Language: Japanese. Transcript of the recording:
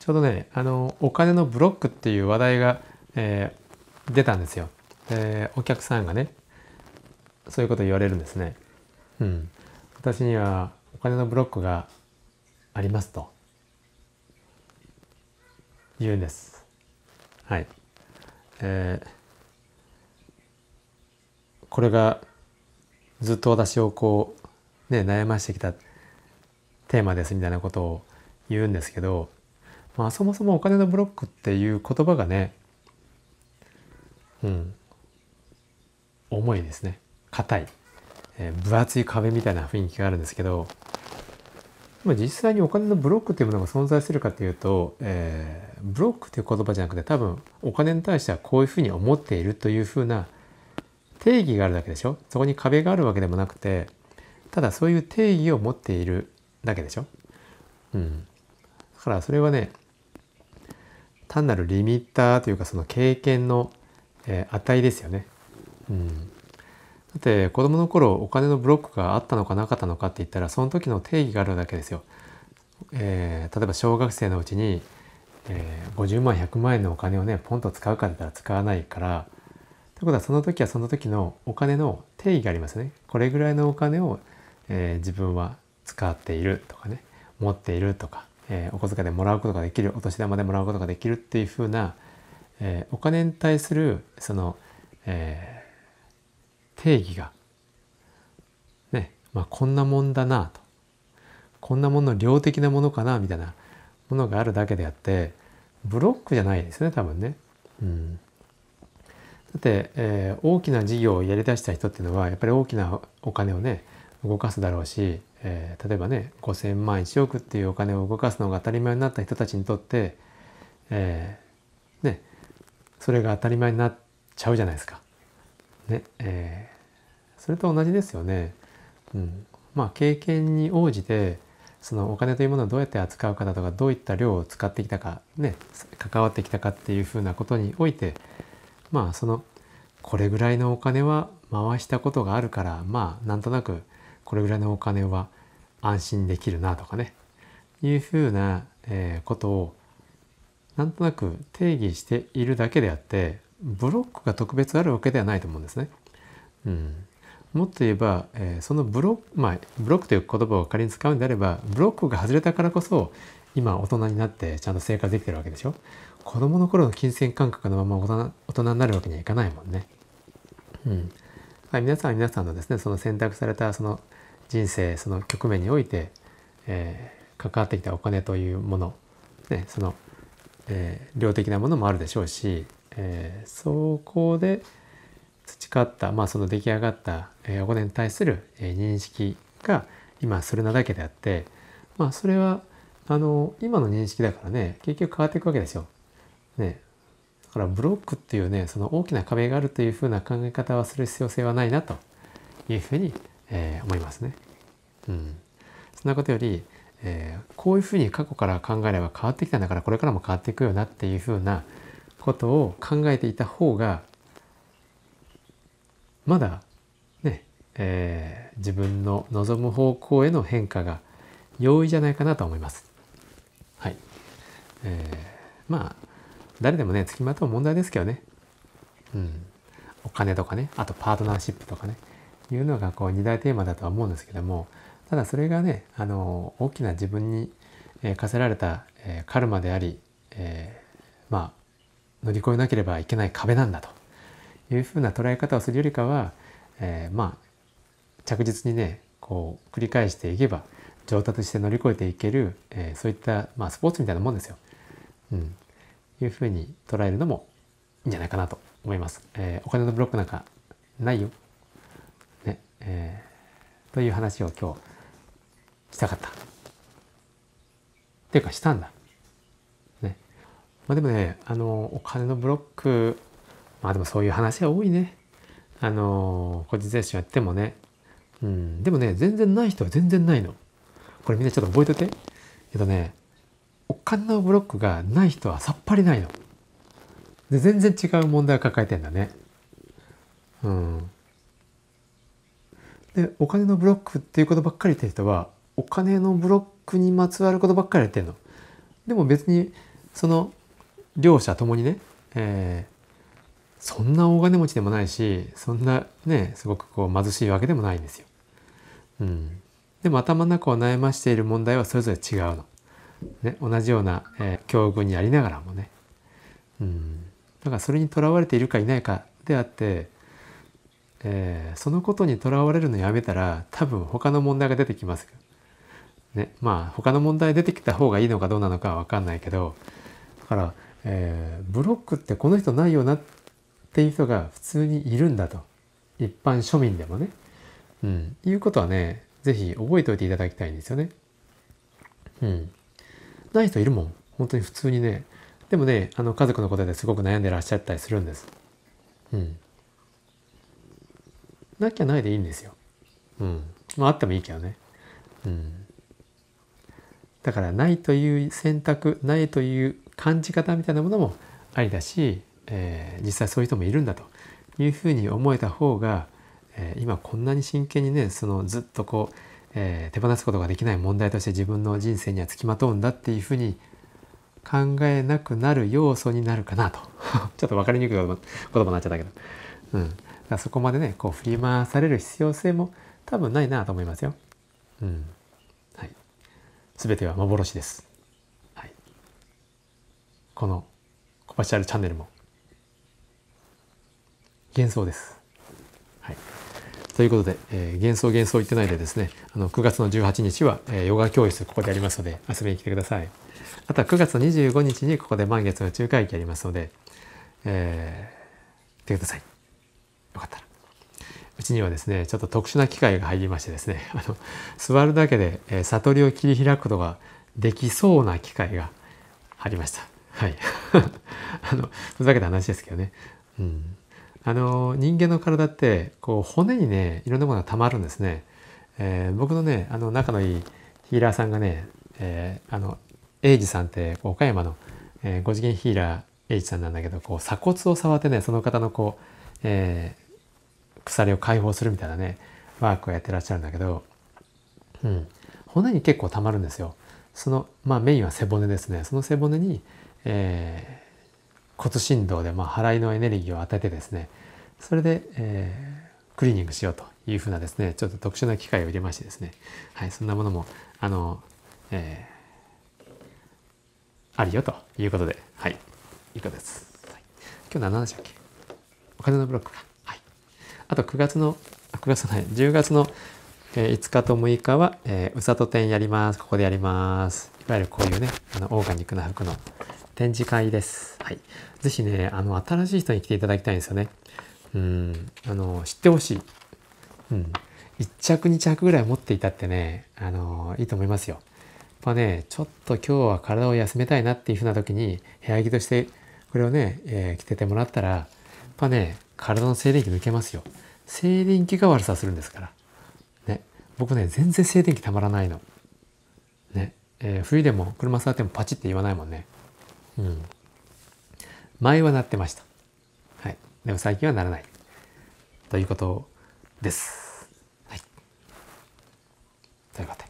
ちょうどね、あの、お金のブロックっていう話題が、えー、出たんですよ。で、お客さんがね、そういうこと言われるんですね。うん。私にはお金のブロックがありますと。言うんです。はい。えー、これがずっと私をこう、ね、悩ましてきたテーマですみたいなことを言うんですけど、まあ、そもそもお金のブロックっていう言葉がね、うん、重いですね。硬い、えー、分厚い壁みたいな雰囲気があるんですけど、まあ、実際にお金のブロックというものが存在するかというと、えー、ブロックという言葉じゃなくて多分お金に対してはこういうふうに思っているというふうな定義があるだけでしょそこに壁があるわけでもなくてただそういう定義を持っているだけでしょうんだからそれはね単なるリミッターというかその経験の、えー、値ですよね。うん、だって子供の頃お金のブロックがあったのかなかったのかって言ったらその時の定義があるだけですよ。えー、例えば小学生のうちに、えー、50万100万円のお金をねポンと使うかって言ったら使わないから。ということはその時はその時のお金の定義がありますね。これぐらいのお金を、えー、自分は使っているとかね持っているとかえー、お小遣いでもらうことができるお年玉でもらうことができるっていうふうな、えー、お金に対するその、えー、定義がね、まあ、こんなもんだなとこんなもの量的なものかなみたいなものがあるだけであってブロックじゃないですね多分ね。うん、だって、えー、大きな事業をやりだした人っていうのはやっぱり大きなお金をね動かすだろうし、えー、例えばね5,000万1億っていうお金を動かすのが当たり前になった人たちにとって、えー、ね、それが当たり前になっちゃうじゃないですか。ねえー、それと同じですよね。うん、まあ経験に応じてそのお金というものをどうやって扱うかだとかどういった量を使ってきたか、ね、関わってきたかっていうふうなことにおいてまあそのこれぐらいのお金は回したことがあるからまあなんとなくこれぐらいのお金は安心できるなとかねいうふうな、えことをなんとなく定義しているだけであってブロックが特別あるわけではないと思うんですね。うん、もっと言えば、えー、そのブロック、まあ、ブロックという言葉を仮に使うんであればブロックが外れたからこそ今大人になってちゃんと生活できてるわけでしょ子供の頃の金銭感覚のまま大人大人になるわけにはいかないもんね。うん、はい、皆さんは皆さんのですねその選択されたその人生その局面において、えー、関わってきたお金というもの、ね、その、えー、量的なものもあるでしょうし、えー、そこで培った、まあ、その出来上がった、えー、お金に対する、えー、認識が今それなだけであって、まあ、それはあの今の認識だからね結局変わっていくわけですよ。ね、だからブロックっていうねその大きな壁があるというふうな考え方はする必要性はないなというふうにえー、思いますね。うん、そんなことより、えー、こういうふうに過去から考えれば変わってきたんだからこれからも変わっていくよなっていうふうなことを考えていた方がまだね、えー、自分の望む方向への変化が容易じゃないかなと思います。はい。えー、まあ誰でもね付きまとう問題ですけどね。うん。お金とかねあとパートナーシップとかねいうのがこう二大テーマだとは思うんですけどもただそれがねあの大きな自分に課せられたカルマであり、えー、まあ乗り越えなければいけない壁なんだというふうな捉え方をするよりかは、えー、まあ着実にねこう繰り返していけば上達して乗り越えていける、えー、そういった、まあ、スポーツみたいなもんですよ。うん、いうふうに捉えるのもいいんじゃないかなと思います。えー、お金のブロックなんかないよ。えー、という話を今日したかった。っていうかしたんだ。ね。まあでもね、あの、お金のブロック、まあでもそういう話は多いね。あの、個人セッションやってもね。うん。でもね、全然ない人は全然ないの。これみんなちょっと覚えといて。えっとね、お金のブロックがない人はさっぱりないの。で、全然違う問題を抱えてんだね。うん。でお金のブロックっていうことばっかり言ってる人はお金のブロックにまつわることばっかりやってるの。でも別にその両者ともにね、えー、そんな大金持ちでもないしそんなねすごくこう貧しいわけでもないんですよ。うん、でも頭の中を悩ましている問題はそれぞれ違うの。ね、同じような、えー、境遇にありながらもね。うん、だからそれにとらわれているかいないかであってえー、そのことにとらわれるのやめたら多分他の問題が出てきます。ね、まあ他の問題出てきた方がいいのかどうなのかは分かんないけどだから、えー、ブロックってこの人ないよなっていう人が普通にいるんだと一般庶民でもね、うん、いうことはね是非覚えておいていただきたいんですよね。うん、ない人いるもん本当に普通にねでもねあの家族のことですごく悩んでらっしゃったりするんです。うんなきゃないでいいんですよ。うん。まああってもいいけどね。うん。だからないという選択、ないという感じ方みたいなものもありだし、えー、実際そういう人もいるんだというふうに思えた方が、えー、今こんなに真剣にね、そのずっとこう、えー、手放すことができない問題として自分の人生にはつきまとうんだっていうふうに考えなくなる要素になるかなと ちょっと分かりにくい 言葉になっちゃったけど、うん、らそこまでね、こう振り回される必要性も多分ないなと思いますよ。うん。はい。すては幻です。はい。このコパシャルチャンネルも幻想です。はい。ということで、えー、幻想幻想言ってないでですね、あの9月の18日は、えー、ヨガ教室ここでありますので遊びに来てください。あとは9月の25日にここで満月の仲介期ありますので、えー、来てください。よかったら。うちにはですねちょっと特殊な機械が入りましてですね あの座るだけで、えー、悟りを切り開くことができそうな機械がありましたはい あのふざけた話ですけどねうんあの人間の体ってこう骨にねいろんなものがたまるんですね、えー、僕のねあの仲のいいヒーラーさんがね、えー、あの英二さんって岡山の、えー、5次元ヒーラー英二さんなんだけどこう鎖骨を触ってねその方のこう、えー、鎖を解放するみたいなねワークをやってらっしゃるんだけど、うん、骨に結構たまるんですよ。その、まあ、メインは背骨ですねその背骨に、えー、骨振動で、まあ、払いのエネルギーを与えてですねそれで、えー、クリーニングしようというふうなですねちょっと特殊な機械を入れましてですね、はい、そんなものもあの、えー、あるよということではい以下です、はい、今日何の話だっけお金のブロックかあと9月の、9月ない、10月の5日と6日は、えー、うさと展やります。ここでやります。いわゆるこういうね、あの、オーガニックな服の展示会です。はい。ぜひね、あの、新しい人に来ていただきたいんですよね。うん、あの、知ってほしい。うん。1着2着ぐらい持っていたってね、あの、いいと思いますよ。やっぱね、ちょっと今日は体を休めたいなっていうふうな時に、部屋着としてこれをね、えー、着ててもらったら、やっぱね、体の静電気抜けますよ。静電気が悪さするんですから。ね。僕ね、全然静電気たまらないの。ね。えー、冬でも車触ってもパチって言わないもんね。うん。前はなってました。はい。でも最近はならない。ということです。はい。ということで。